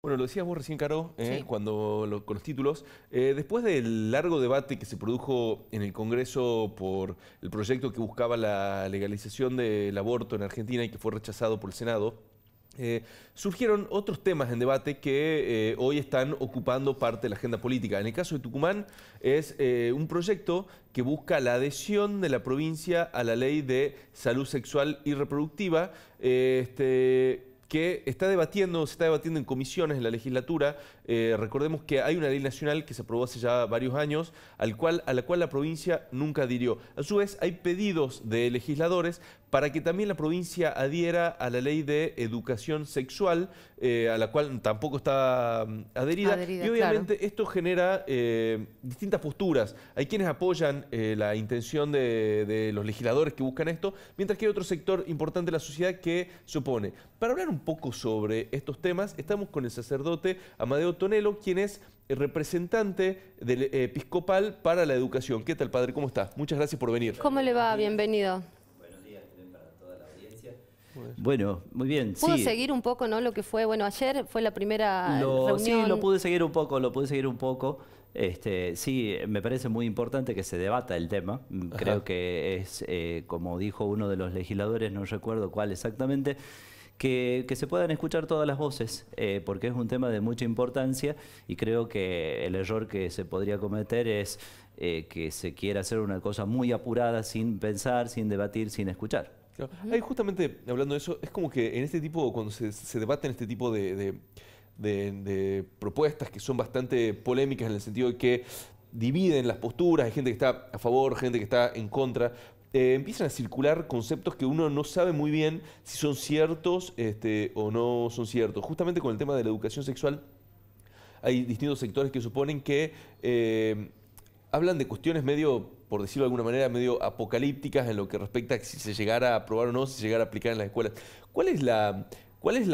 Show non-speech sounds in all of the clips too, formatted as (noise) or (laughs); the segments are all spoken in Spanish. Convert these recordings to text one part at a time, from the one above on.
Bueno, lo decías vos recién, Caro, ¿eh? cuando con los títulos. Eh, después del largo debate que se produjo en el Congreso por el proyecto que buscaba la legalización del aborto en Argentina y que fue rechazado por el Senado, eh, surgieron otros temas en debate que hoy están ocupando parte de la agenda política. En el caso de Tucumán es un proyecto que busca la adhesión de la provincia a la ley de salud sexual y reproductiva, este, que está debatiendo, se está debatiendo en comisiones en la legislatura. Eh, recordemos que hay una ley nacional que se aprobó hace ya varios años, al cual, a la cual la provincia nunca adhirió. A su vez, hay pedidos de legisladores para que también la provincia adhiera a la ley de educación sexual, eh, a la cual tampoco está mm, adherida. y obviamente esto genera eh, distintas posturas. Hay quienes apoyan eh, la intención de, los legisladores que buscan esto, mientras que hay otro sector importante de la sociedad que se opone. Para hablar un poco sobre estos temas, estamos con el sacerdote Amadeo Tonelo, quien es representante del episcopal para la educación. ¿Qué tal, padre? ¿Cómo está? Muchas gracias por venir. ¿Cómo le va? Bienvenido. Bueno, muy bien. ¿Pudo seguir un poco no lo que fue? Bueno, ayer fue la primera lo, reunión. Sí, lo pude seguir un poco, lo pude seguir un poco. Este, sí, me parece muy importante que se debata el tema. Mm, creo que es, eh, como dijo uno de los legisladores, no recuerdo cuál exactamente, que, que se puedan escuchar todas las voces, eh, porque es un tema de mucha importancia y creo que el error que se podría cometer es eh, que se quiera hacer una cosa muy apurada sin pensar, sin debatir, sin escuchar. Hay justamente hablando de eso, es como que en este tipo, cuando se, debaten este tipo de, propuestas que son bastante polémicas en el sentido de que dividen las posturas, hay gente que está a favor, gente que está en contra, eh, empiezan a circular conceptos que uno no sabe muy bien si son ciertos este, o no son ciertos. Justamente con el tema de la educación sexual, hay distintos sectores que suponen que eh, hablan de cuestiones medio por decirlo de alguna manera, medio apocalípticas en lo que respecta a si se llegara a aprobar o no, si se llegara a aplicar en las escuelas. ¿Cuál es la, cuál es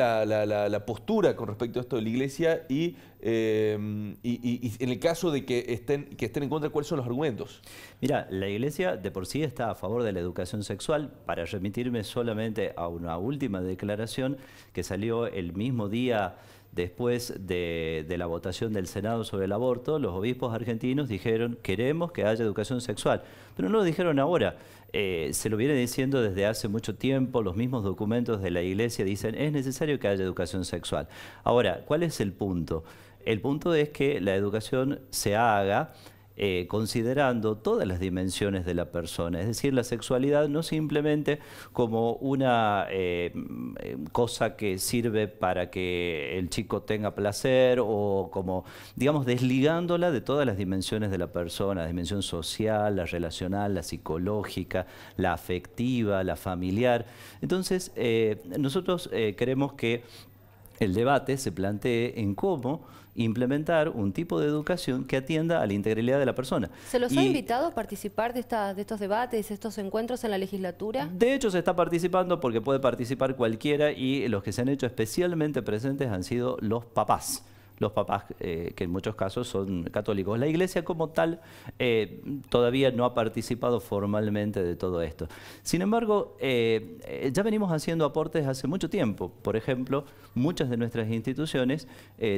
postura con respecto a esto de la Iglesia y Em, y, en el caso de que estén, que estén en contra, ¿cuáles son los argumentos? Mira, la Iglesia de por sí está a favor de la educación sexual. Para remitirme solamente a una última declaración que salió el mismo día después de, la votación del Senado sobre el aborto, los obispos argentinos dijeron queremos que haya educación sexual. Pero no lo dijeron ahora, eh, se lo viene diciendo desde hace mucho tiempo, los mismos documentos de la Iglesia dicen es necesario que haya educación sexual. Ahora, ¿cuál es el punto? El punto es que la educación se haga eh, considerando todas las dimensiones de la persona, es decir, la sexualidad no simplemente como una eh, mm, cosa que sirve para que el chico tenga placer o como, digamos, desligándola de todas las dimensiones de la persona, la dimensión social, la relacional, la psicológica, la afectiva, la familiar. Entonces, eh, nosotros queremos que el debate se plantee en cómo implementar un tipo de educación que atienda a la integridad de la persona. ¿Se los ha invitado a participar de, de estos debates, estos encuentros en la legislatura? De hecho, se está participando porque puede participar cualquiera y los que se han hecho especialmente presentes han sido los papás los papás, eh, que en muchos casos son católicos. La iglesia como tal eh, todavía no ha participado formalmente de todo esto. Sin embargo, eh, ya venimos haciendo aportes hace mucho tiempo. Por ejemplo, muchas de nuestras instituciones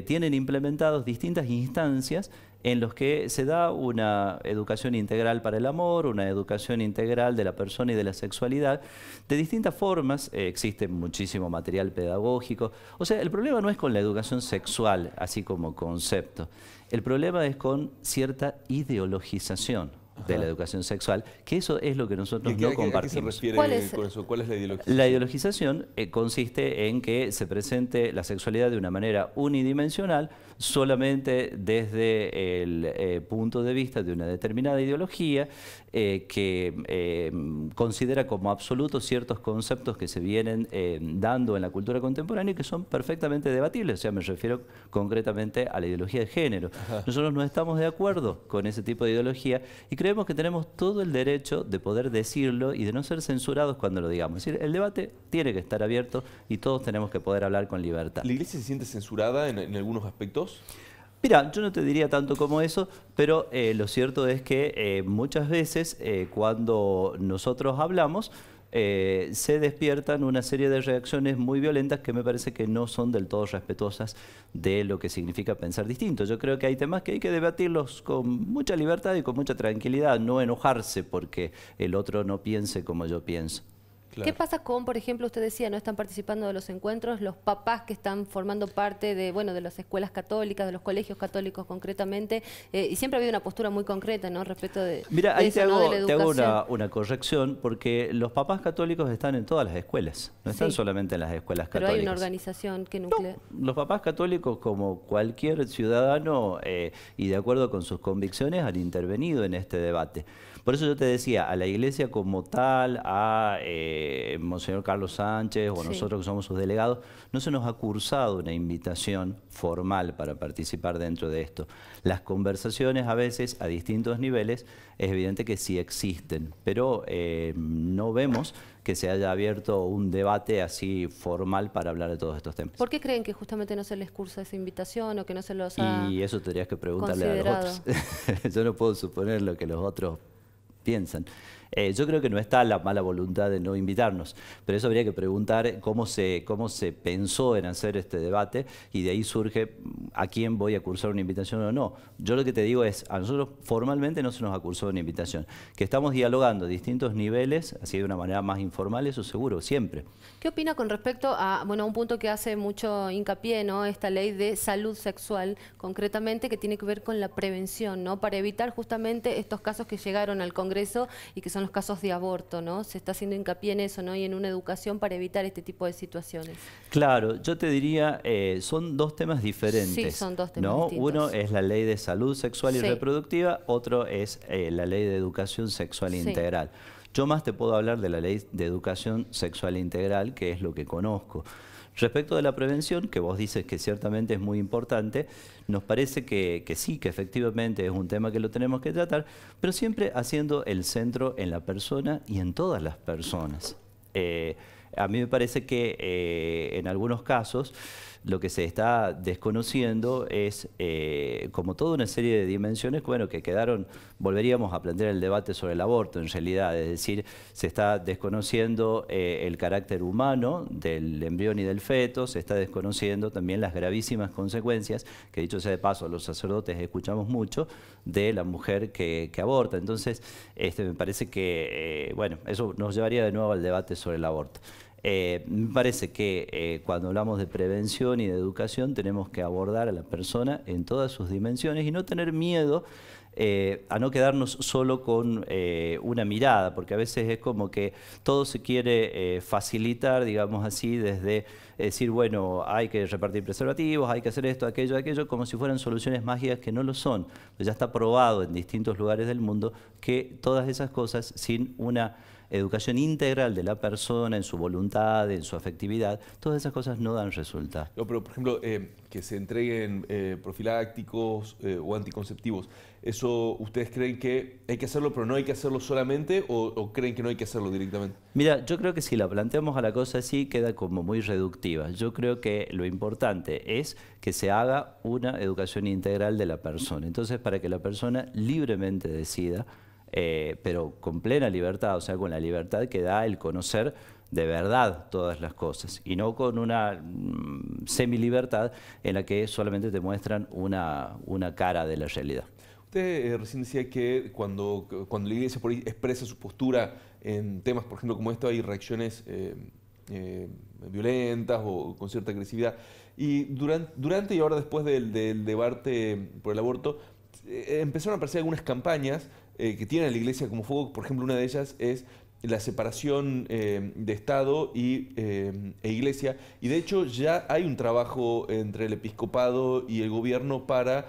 tienen implementados distintas instancias en los que se da una educación integral para el amor, una educación integral de la persona y de la sexualidad, de distintas formas, eh, existe muchísimo material pedagógico, o sea, el problema no es con la educación sexual, así como concepto, el problema es con cierta ideologización de la educación sexual, que eso es lo que nosotros no compartimos. ¿A qué se refiere con eso? ¿Cuál es la ideologización? La ideologización eh, consiste en que se presente la sexualidad de una manera unidimensional, solamente desde el eh, punto de vista de una determinada ideología eh, que eh, considera como absolutos ciertos conceptos que se vienen dando en la cultura contemporánea y que son perfectamente debatibles. O sea, me refiero concretamente a la ideología de género. Nosotros no estamos de acuerdo con ese tipo de ideología y creemos que tenemos todo el derecho de poder decirlo y de no ser censurados cuando lo digamos. Es decir, el debate tiene que estar abierto y todos tenemos que poder hablar con libertad. ¿La iglesia se siente censurada en algunos aspectos? Mira, yo no te diría tanto como eso, pero eh, lo cierto es que eh, muchas veces eh, cuando nosotros hablamos, se despiertan una serie de reacciones muy violentas que me parece que no son del todo respetuosas de lo que significa pensar distinto. Yo creo que hay temas que hay que debatirlos con mucha libertad y con mucha tranquilidad, no enojarse porque el otro no piense como yo pienso. ¿Qué pasa con, por ejemplo, usted decía, no están participando de los encuentros los papás que están formando parte de, bueno, de las escuelas católicas, de los colegios católicos concretamente? Eh, y siempre ha habido una postura muy concreta, Respecto de. Mira, ahí te, hago, te hago una, corrección, porque los papás católicos están en todas las escuelas, no están solamente en las escuelas católicas. Pero hay una organización que nuclea. los papás católicos, como cualquier ciudadano eh, y de acuerdo con sus convicciones, han intervenido en este debate. Por eso yo te decía, a la iglesia como tal, a eh, Monseñor Carlos Sánchez o nosotros que somos sus delegados, no se nos ha cursado una invitación formal para participar dentro de esto. Las conversaciones a veces a distintos niveles es evidente que sí existen, pero eh, no vemos que se haya abierto un debate así formal para hablar de todos estos temas. ¿Por qué creen que justamente no se les cursa esa invitación o que no se los ha Y eso tendrías que preguntarle a los (laughs) otros. Yo no puedo suponer lo que los otros 变成。Eh, yo creo que no está la mala voluntad de no invitarnos, pero eso habría que preguntar cómo se, cómo se pensó en hacer este debate y de ahí surge mm, a quién voy a cursar una invitación o no. Yo lo que te digo es, a nosotros formalmente no se nos ha cursado una invitación, que estamos dialogando a distintos niveles, así de una manera más informal, eso seguro, siempre. ¿Qué opina con respecto a, bueno, un punto que hace mucho hincapié, ¿no? Esta ley de salud sexual, concretamente, que tiene que ver con la prevención, ¿no? Para evitar justamente estos casos que llegaron al Congreso y que son casos de aborto, ¿no? Se está haciendo hincapié en eso, ¿no? Y en una educación para evitar este tipo de situaciones. Claro, yo te diría, eh, son dos temas diferentes. Sí, son dos temas ¿no? Uno es la ley de salud sexual y reproductiva, otro es eh, la ley de educación sexual integral. Yo más te puedo hablar de la ley de educación sexual integral, que es lo que conozco. Respecto de la prevención, que vos dices que ciertamente es muy importante, nos parece que, sí, que efectivamente es un tema que lo tenemos que tratar, pero siempre haciendo el centro en la persona y en todas las personas. Eh, a mí me parece que eh, en algunos casos lo que se está desconociendo es, eh, como toda una serie de dimensiones, bueno, que quedaron, volveríamos a plantear el debate sobre el aborto en realidad, es decir, se está desconociendo eh, el carácter humano del embrión y del feto, se está desconociendo también las gravísimas consecuencias, que dicho sea de paso, los sacerdotes escuchamos mucho, de la mujer que, aborta. Entonces, este, me parece que, eh, bueno, eso nos llevaría de nuevo al debate sobre el aborto. Eh, me parece que eh, cuando hablamos de prevención y de educación tenemos que abordar a la persona en todas sus dimensiones y no tener miedo eh, a no quedarnos solo con una mirada, porque a veces es como que todo se quiere facilitar, digamos así, desde decir, bueno, hay que repartir preservativos, hay que hacer esto, aquello, aquello, como si fueran soluciones mágicas que no lo son. Pues ya está probado en distintos lugares del mundo que todas esas cosas sin una educación integral de la persona, en su voluntad, en su afectividad, todas esas cosas no dan resultado. No, pero, por ejemplo, eh, que se entreguen eh, profilácticos eh, o anticonceptivos, ¿eso ustedes creen que hay que hacerlo, pero no hay que hacerlo solamente o, o, creen que no hay que hacerlo directamente? Mira, yo creo que si la planteamos a la cosa así, queda como muy reductiva. Yo creo que lo importante es que se haga una educación integral de la persona. Entonces, para que la persona libremente decida, eh, pero con plena libertad, o sea, con la libertad que da el conocer de verdad todas las cosas y no con una mm, semilibertad en la que solamente te muestran una, cara de la realidad. Usted eh, recién decía que cuando, la iglesia por expresa su postura en temas, por ejemplo, como esto, hay reacciones eh, violentas o con cierta agresividad. Y durante, y ahora después del debate por el aborto, empezaron a aparecer algunas campañas eh, que tiene la iglesia como fuego, por ejemplo, una de ellas es la separación eh, de Estado y, eh, e Iglesia. Y de hecho ya hay un trabajo entre el episcopado y el gobierno para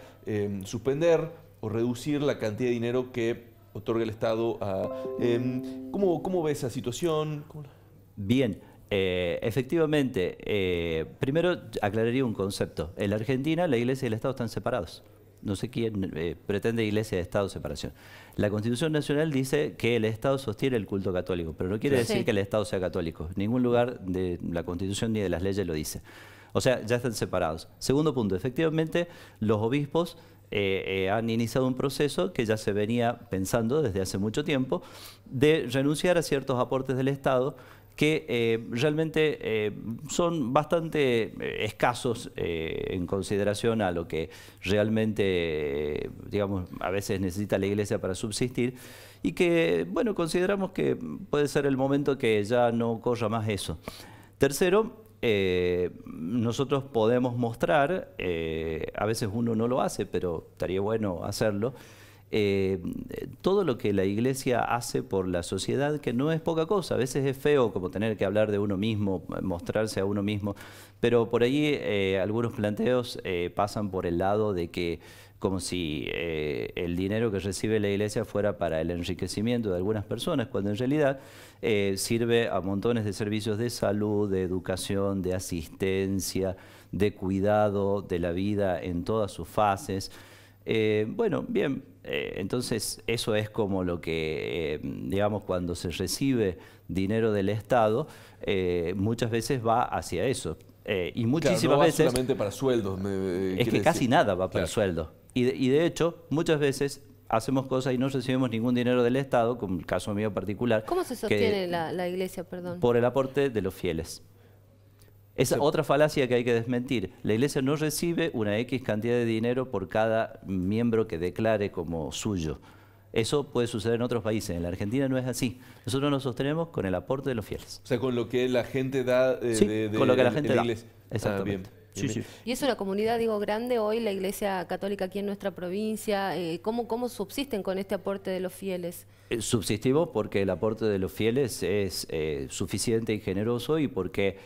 suspender o reducir la cantidad de dinero que otorga el Estado a... Em, ¿cómo, ¿cómo, esa situación? Bien. efectivamente, primero aclararía un concepto. En la Argentina la Iglesia y el Estado están separados no sé quién eh, pretende iglesia de Estado separación. La Constitución Nacional dice que el Estado sostiene el culto católico, pero no quiere decir que el Estado sea católico. Ningún lugar de la Constitución ni de las leyes lo dice. O sea, ya están separados. Segundo punto, efectivamente, los obispos eh, eh, han iniciado un proceso que ya se venía pensando desde hace mucho tiempo de renunciar a ciertos aportes del Estado que eh, realmente eh, son bastante eh, escasos en consideración a lo que realmente, digamos, a veces necesita la iglesia para subsistir y que, bueno, consideramos que puede ser el momento que ya no corra más eso. Tercero, nosotros podemos mostrar, a veces uno no lo hace, pero estaría bueno hacerlo, eh, todo lo que la iglesia hace por la sociedad, que no es poca cosa. A veces es feo como tener que hablar de uno mismo, mostrarse a uno mismo, pero por ahí eh, algunos planteos eh, pasan por el lado de que como si el dinero que recibe la iglesia fuera para el enriquecimiento de algunas personas, cuando en realidad sirve a montones de servicios de salud, de educación, de asistencia, de cuidado de la vida en todas sus fases. Eh, bueno, bien, eh, entonces eso es como lo que, eh, digamos, cuando se recibe dinero del Estado, muchas veces va hacia eso. y muchísimas veces... para sueldos. es que casi nada va para sueldos. Y de, hecho, muchas veces hacemos cosas y no recibimos ningún dinero del Estado, como el caso mío particular. ¿Cómo se sostiene la, la, iglesia, perdón? Por el aporte de los fieles. Es otra falacia que hay que desmentir. La iglesia no recibe una X cantidad de dinero por cada miembro que declare como suyo. Eso puede suceder en otros países. En la Argentina no es así. Nosotros nos sostenemos con el aporte de los fieles. O sea, con lo que la gente da eh, sí, de, con lo que la gente iglesia. Da. Ah, Exactamente. Y es una comunidad, digo, grande hoy, la Iglesia Católica aquí en nuestra provincia. Eh, ¿cómo, subsisten con este aporte de los fieles? Eh, subsistimos porque el aporte de los fieles es eh, suficiente y generoso y porque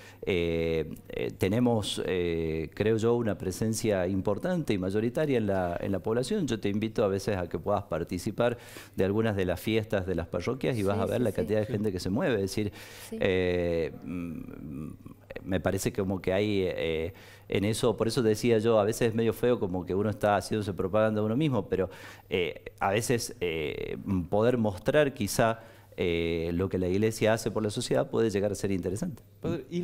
tenemos, creo yo, una presencia importante y mayoritaria en la, población. Yo te invito a veces a que puedas participar de algunas de las fiestas de las parroquias y vas a ver la cantidad de gente que se mueve. Es decir, me parece como que hay eh, en eso, por eso decía yo, a veces es medio feo como que uno está haciéndose propaganda a uno mismo, pero eh, a veces eh, poder mostrar quizá lo que la iglesia hace por la sociedad puede llegar a ser interesante. y,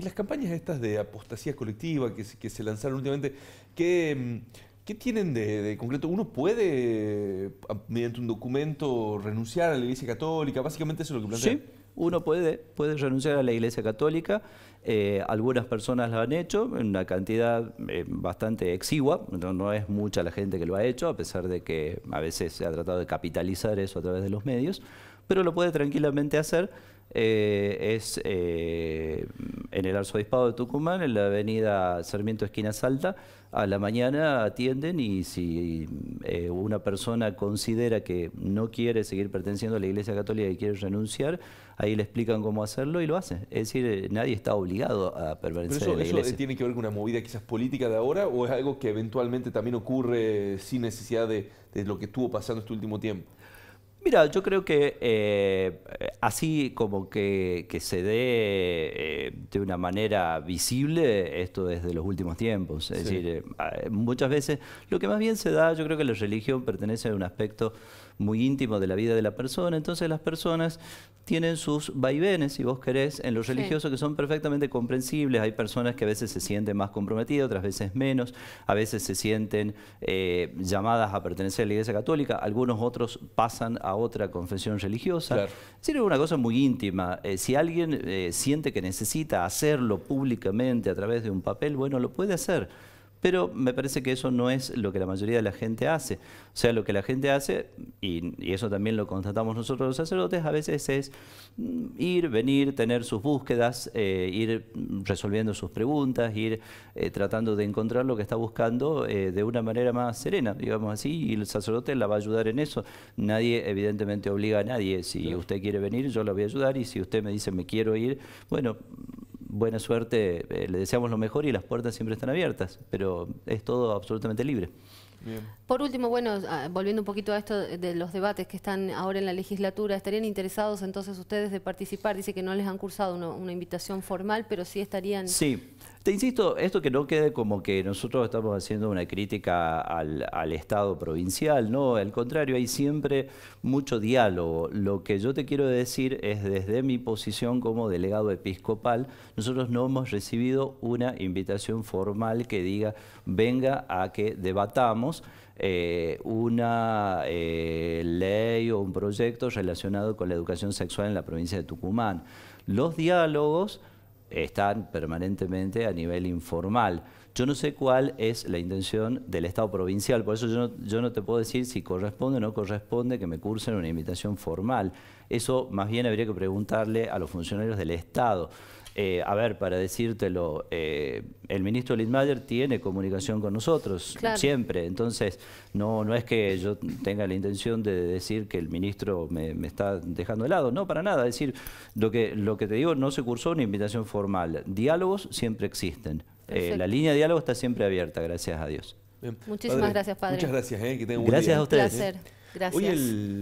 las campañas estas de apostasía colectiva que, se lanzaron últimamente, ¿Qué tienen de, concreto? ¿Uno puede, mediante un documento, renunciar a la Iglesia Católica? Básicamente eso es lo que plantea uno puede, puede renunciar a la Iglesia Católica. Eh, algunas personas lo han hecho, en una cantidad eh, bastante exigua, no, es mucha la gente que lo ha hecho, a pesar de que a veces se ha tratado de capitalizar eso a través de los medios, pero lo puede tranquilamente hacer. Eh, es en el Arzobispado de Tucumán, en la avenida Sarmiento Esquina Salta. A la mañana atienden y si eh, una persona considera que no quiere seguir perteneciendo a la Iglesia Católica y quiere renunciar, ahí le explican cómo hacerlo y lo hacen. Es decir, eh, nadie está obligado a permanecer en la Iglesia. ¿Eso tiene que ver con una movida quizás política de ahora o es algo que eventualmente también ocurre sin necesidad de lo que estuvo pasando este último tiempo? Mira, yo creo que eh, así como que, se dé eh, de una manera visible esto desde los últimos tiempos. Es decir, eh, muchas veces lo que más bien se da, yo creo que la religión pertenece a un aspecto muy íntimo de la vida de la persona. Entonces las personas tienen sus vaivenes, si vos querés, en lo religioso que son perfectamente comprensibles. Hay personas que a veces se sienten más comprometidas, otras veces menos, a veces se sienten eh, llamadas a pertenecer a la Iglesia Católica, algunos otros pasan a otra confesión religiosa. Claro. Es una cosa muy íntima. Eh, si alguien eh, siente que necesita hacerlo públicamente a través de un papel, bueno, lo puede hacer. Pero me parece que eso no es lo que la mayoría de la gente hace. O sea, lo que la gente hace, y, eso también lo constatamos nosotros los sacerdotes, a veces es mm, ir, venir, tener sus búsquedas, eh, ir resolviendo sus preguntas, ir eh, tratando de encontrar lo que está buscando eh, de una manera más serena, digamos así, y el sacerdote la va a ayudar en eso. Nadie, evidentemente, obliga a nadie. Si usted quiere venir, yo la voy a ayudar, y si usted me dice me quiero ir, bueno, buena suerte, eh, le deseamos lo mejor y las puertas siempre están abiertas, pero es todo absolutamente libre. Por último, bueno, ah, volviendo un poquito a esto de los debates que están ahora en la legislatura, ¿estarían interesados entonces ustedes de participar? Dice que no les han cursado una invitación formal, pero sí estarían... Sí, te insisto, esto que no quede como que nosotros estamos haciendo una crítica al, Estado provincial, no, al contrario, hay siempre mucho diálogo. Lo que yo te quiero decir es desde mi posición como delegado episcopal, nosotros no hemos recibido una invitación formal que diga venga a que debatamos eh, una eh, ley o un proyecto relacionado con la educación sexual en la provincia de Tucumán. Los diálogos están permanentemente a nivel informal. Yo no sé cuál es la intención del Estado provincial, por eso yo no, yo no te puedo decir si corresponde o no corresponde que me cursen una invitación formal. Eso más bien habría que preguntarle a los funcionarios del Estado. Eh, a ver, para decírtelo, eh, el ministro Lindmayer tiene comunicación con nosotros siempre, entonces no, no es que yo tenga la intención de decir que el ministro me, está dejando de lado, no, para nada, es decir, lo que, lo que te digo, no se cursó una invitación formal, diálogos siempre existen. Eh, la línea de diálogo está siempre abierta, gracias a Dios. Muchísimas gracias, padre. Muchas gracias, eh, que tengan un Gracias a ustedes. Gracias. el...